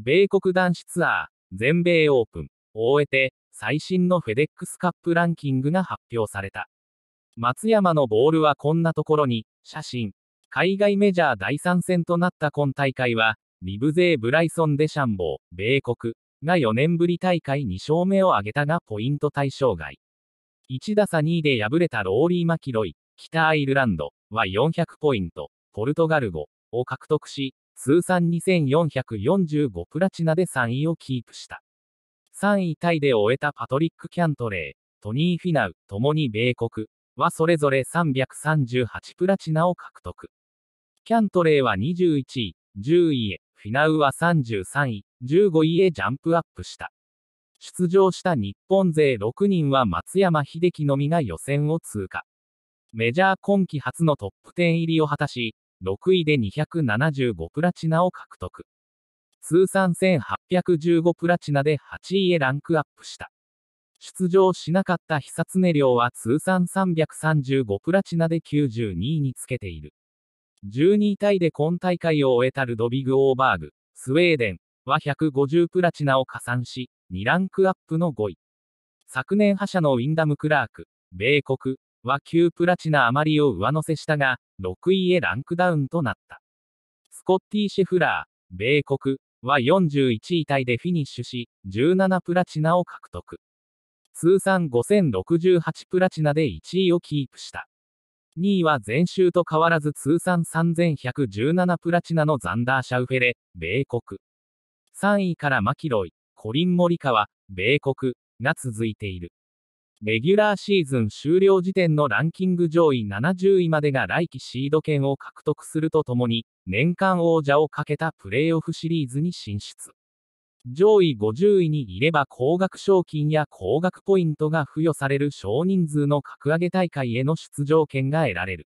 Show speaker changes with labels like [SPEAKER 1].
[SPEAKER 1] 米国男子ツアー、全米オープンを終えて、最新のフェデックスカップランキングが発表された。松山のボールはこんなところに、写真。海外メジャー第3戦となった今大会は、リブゼー・ブライソン・デシャンボー、米国が4年ぶり大会2勝目を挙げたがポイント対象外。1打差2位で敗れたローリー・マキロイ、北アイルランドは400ポイント、ポルトガル語を獲得し、通算2445プラチナで3位をキープした。3位タイで終えたパトリック・キャントレー、トニー・フィナウ、ともに米国はそれぞれ338プラチナを獲得。キャントレーは21位、10位へ、フィナウは33位、15位へジャンプアップした。出場した日本勢6人は松山英樹のみが予選を通過。メジャー今季初のトップ10入りを果たし、6位で275プラチナを獲得。通算1815プラチナで8位へランクアップした。出場しなかった久常亮は通算335プラチナで92位につけている。12位タイで今大会を終えたルドビグ・オーバーグ、スウェーデンは150プラチナを加算し、2ランクアップの5位。昨年覇者のウィンダム・クラーク、米国は9プラチナ余りを上乗せしたが、6位へランクダウンとなった。スコッティシェフラー、米国は41位タイでフィニッシュし、17プラチナを獲得。通算5068プラチナで1位をキープした。2位は前週と変わらず通算3117プラチナのザンダー・シャウフェレ、米国。3位からマキロイ、コリン・モリカは、米国、が続いている。レギュラーシーズン終了時点のランキング上位70位までが来季シード権を獲得するとともに、年間王者をかけたプレーオフシリーズに進出。上位50位にいれば高額賞金や高額ポイントが付与される少人数の格上げ大会への出場権が得られる。